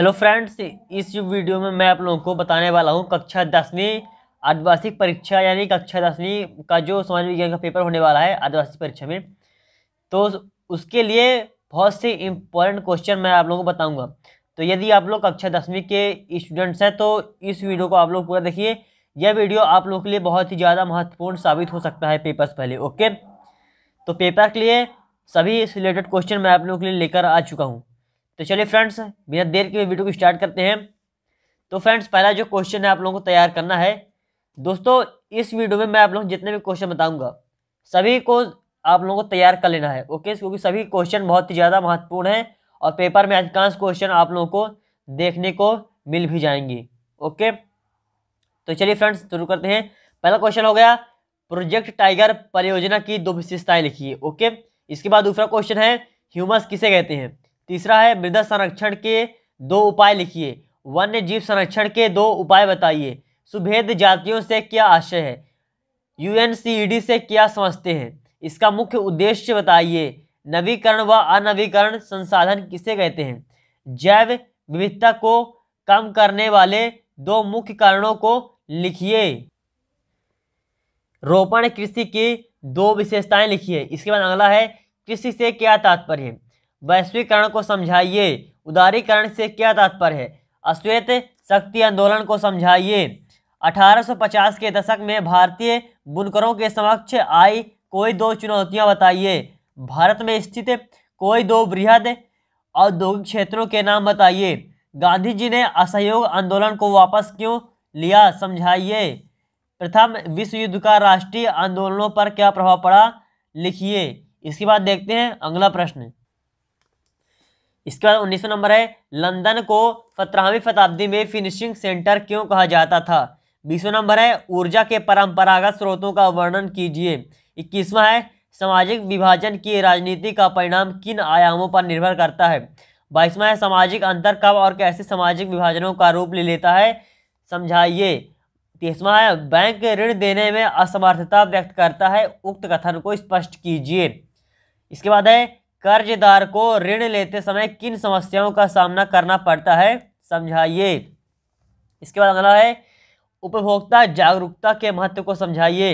hello friends इस video में मैं आप लोगों को बताने वाला हूँ कक्षा दसवीं आदिवासी परीक्षा यानी कक्षा दसवीं का जो समाज विज्ञान का पेपर होने वाला है आदिवासी परीक्षा में तो उसके लिए बहुत से इम्पोर्टेंट क्वेश्चन मैं आप लोगों को बताऊँगा तो यदि आप लोग कक्षा दसवीं के स्टूडेंट्स हैं तो इस वीडियो को आप लोग पूरा देखिए यह वीडियो आप लोगों के लिए बहुत ही ज़्यादा महत्वपूर्ण साबित हो सकता है पेपर पहले ओके तो पेपर के लिए सभी रिलेटेड क्वेश्चन मैं आप लोगों के लिए लेकर आ चुका हूँ तो चलिए फ्रेंड्स बिना देर के वीडियो को स्टार्ट करते हैं तो फ्रेंड्स पहला जो क्वेश्चन है आप लोगों को तैयार करना है दोस्तों इस वीडियो में मैं आप लोगों जितने भी क्वेश्चन बताऊंगा सभी को आप लोगों को तैयार कर लेना है ओके क्योंकि सभी क्वेश्चन बहुत ही ज़्यादा महत्वपूर्ण है और पेपर में अधिकांश क्वेश्चन आप लोगों को देखने को मिल भी जाएंगे ओके तो चलिए फ्रेंड्स शुरू करते हैं पहला क्वेश्चन हो गया प्रोजेक्ट टाइगर परियोजना की दो विशेषताएं लिखिए ओके इसके बाद दूसरा क्वेश्चन है ह्यूमस किसे कहते हैं तीसरा है मृदा संरक्षण के दो उपाय लिखिए वन्य जीव संरक्षण के दो उपाय बताइए सुभेद जातियों से क्या आशय है यू e से क्या समझते हैं इसका मुख्य उद्देश्य बताइए नवीकरण व अनवीकरण संसाधन किसे कहते हैं जैव विविधता को कम करने वाले दो मुख्य कारणों को लिखिए रोपण कृषि की दो विशेषताएं लिखिए इसके बाद अगला है कृषि से क्या तात्पर्य वैश्वीकरण को समझाइए उदारीकरण से क्या तात्पर्य है अश्वेत शक्ति आंदोलन को समझाइए 1850 के दशक में भारतीय बुनकरों के समक्ष आई कोई दो चुनौतियां बताइए भारत में स्थित कोई दो बृहद औद्योगिक क्षेत्रों के नाम बताइए गांधी जी ने असहयोग आंदोलन को वापस क्यों लिया समझाइए प्रथम विश्व युद्ध का राष्ट्रीय आंदोलनों पर क्या प्रभाव पड़ा लिखिए इसके बाद देखते हैं अगला प्रश्न इसके बाद उन्नीसवा नंबर है लंदन को सत्रहवीं शताब्दी में फिनिशिंग सेंटर क्यों कहा जाता था बीसवा नंबर है ऊर्जा के परंपरागत स्रोतों का वर्णन कीजिए इक्कीसवा है सामाजिक विभाजन की राजनीति का परिणाम किन आयामों पर निर्भर करता है बाईसवा है सामाजिक अंतर कब और कैसे सामाजिक विभाजनों का रूप ले लेता है समझाइए तीसवा है बैंक ऋण देने में असमर्थता व्यक्त करता है उक्त कथन को स्पष्ट कीजिए इसके बाद है कर्जदार को ऋण लेते समय किन समस्याओं का सामना करना पड़ता है समझाइए इसके बाद अगला है उपभोक्ता जागरूकता के महत्व को समझाइए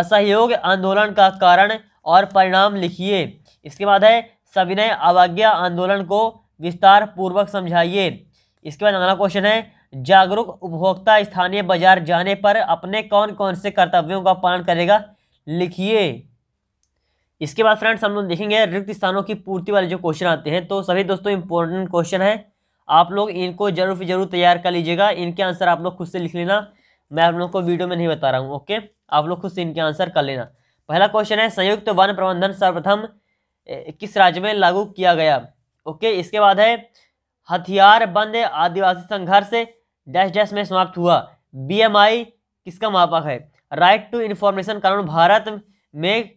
असहयोग आंदोलन का कारण और परिणाम लिखिए इसके बाद है सविनय अवज्ञा आंदोलन को विस्तार पूर्वक समझाइए इसके बाद अगला क्वेश्चन है जागरूक उपभोक्ता स्थानीय बाजार जाने पर अपने कौन कौन से कर्तव्यों का पालन करेगा लिखिए इसके बाद फ्रेंड्स हम लोग देखेंगे रिक्त स्थानों की पूर्ति वाले जो क्वेश्चन आते हैं तो सभी दोस्तों इंपॉर्टेंट क्वेश्चन है आप लोग इनको जरूर जरूर तैयार कर लीजिएगा इनके आंसर आप लोग खुद से लिख लेना मैं आप लोग को वीडियो में नहीं बता रहा हूँ ओके आप लोग खुद से इनके आंसर कर लेना पहला क्वेश्चन है संयुक्त वन प्रबंधन सर्वप्रथम किस राज्य में लागू किया गया ओके इसके बाद है हथियार बंद आदिवासी संघर्ष डैश डैश में समाप्त हुआ बी किसका मापक है राइट टू इन्फॉर्मेशन कानून भारत में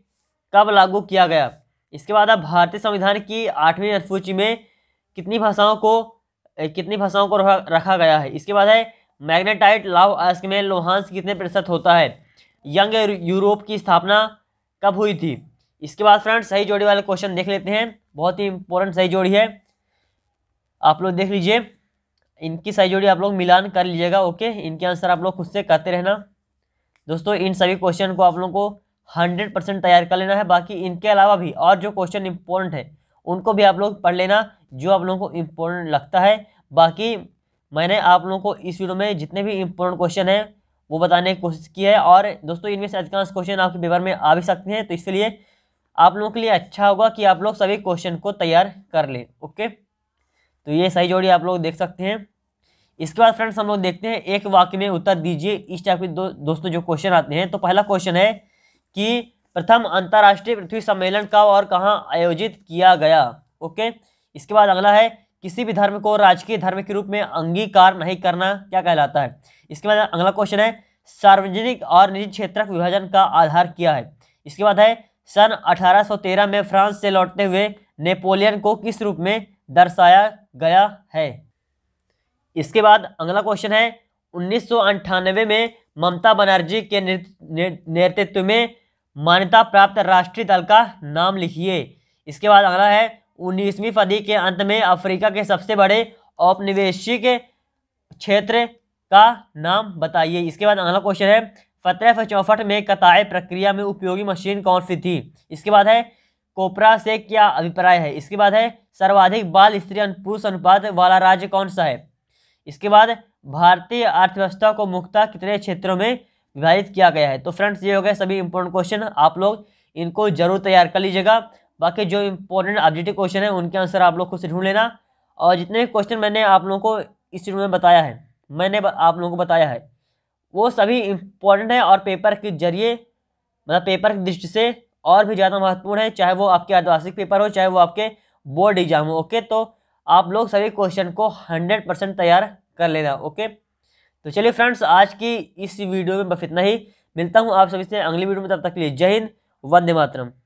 कब लागू किया गया इसके बाद आप भारतीय संविधान की आठवीं अनुसूची में कितनी भाषाओं को कितनी भाषाओं को रखा गया है इसके बाद है मैग्नेटाइट लाव आस्क में लोहांस कितने प्रतिशत होता है यंग यूरोप की स्थापना कब हुई थी इसके बाद फ्रेंड सही जोड़ी वाले क्वेश्चन देख लेते हैं बहुत ही इंपॉर्टेंट सही जोड़ी है आप लोग देख लीजिए इनकी सही जोड़ी आप लोग मिलान कर लीजिएगा ओके इनके आंसर आप लोग खुद से करते रहना दोस्तों इन सभी क्वेश्चन को आप लोगों को हंड्रेड परसेंट तैयार कर लेना है बाकी इनके अलावा भी और जो क्वेश्चन इम्पोर्टेंट है उनको भी आप लोग पढ़ लेना जो आप लोगों को इम्पोर्टेंट लगता है बाकी मैंने आप लोगों को इस वीडियो में जितने भी इम्पोर्टेंट क्वेश्चन हैं वो बताने की कोशिश की है और दोस्तों इनमें से अधिकांश क्वेश्चन आपके पेपर में आ भी सकते हैं तो इसलिए आप लोगों के लिए अच्छा होगा कि आप लोग सभी क्वेश्चन को तैयार कर लें ओके तो ये सही जोड़ी आप लोग देख सकते हैं इसके बाद फ्रेंड्स हम लोग देखते हैं एक वाक्य में उत्तर दीजिए इस टाइप के दो दोस्तों जो क्वेश्चन आते हैं तो पहला क्वेश्चन है कि प्रथम अंतर्राष्ट्रीय पृथ्वी सम्मेलन कब और कहाँ आयोजित किया गया ओके इसके बाद अगला है किसी भी धर्म को राजकीय धर्म के रूप में अंगीकार नहीं करना क्या कहलाता है इसके बाद अगला क्वेश्चन है सार्वजनिक और निजी क्षेत्र विभाजन का आधार किया है इसके बाद है सन 1813 में फ्रांस से लौटते हुए नेपोलियन को किस रूप में दर्शाया गया है इसके बाद अगला क्वेश्चन है उन्नीस में ममता बनर्जी के नेतृत्व में मान्यता प्राप्त राष्ट्रीय दल का नाम लिखिए इसके बाद अगला है उन्नीसवीं सदी के अंत में अफ्रीका के सबसे बड़े औपनिवेशिक क्षेत्र का नाम बताइए इसके बाद अगला क्वेश्चन है सत्रह सौ चौसठ में कताई प्रक्रिया में उपयोगी मशीन कौन सी थी इसके बाद है कोपरा से क्या अभिप्राय है इसके बाद है सर्वाधिक बाल स्त्री पुरुष अनुपात वाला राज्य कौन सा है इसके बाद भारतीय अर्थव्यवस्था को मुख्यता कितने क्षेत्रों में विभाजित किया गया है तो फ्रेंड्स ये हो गए सभी इंपॉर्टेंट क्वेश्चन आप लोग इनको जरूर तैयार कर लीजिएगा बाकी जो इंपॉर्टेंट ऑब्जेक्टिव क्वेश्चन है उनके आंसर आप लोग खुद से ढूंढ लेना और जितने भी क्वेश्चन मैंने आप लोगों को इस वीडियो में बताया है मैंने आप लोगों को बताया है वो सभी इम्पोर्टेंट है और पेपर के जरिए मतलब पेपर की दृष्टि से और भी ज़्यादा महत्वपूर्ण है चाहे वो आपके आदिवासिक पेपर हो चाहे वो आपके बोर्ड एग्जाम हो ओके तो आप लोग सभी क्वेश्चन को हंड्रेड परसेंट तैयार कर लेना ओके तो चलिए फ्रेंड्स आज की इस वीडियो में बस इतना ही मिलता हूँ आप सभी से अगली वीडियो में तब तक के लिए जय हिंद वंदे मातरम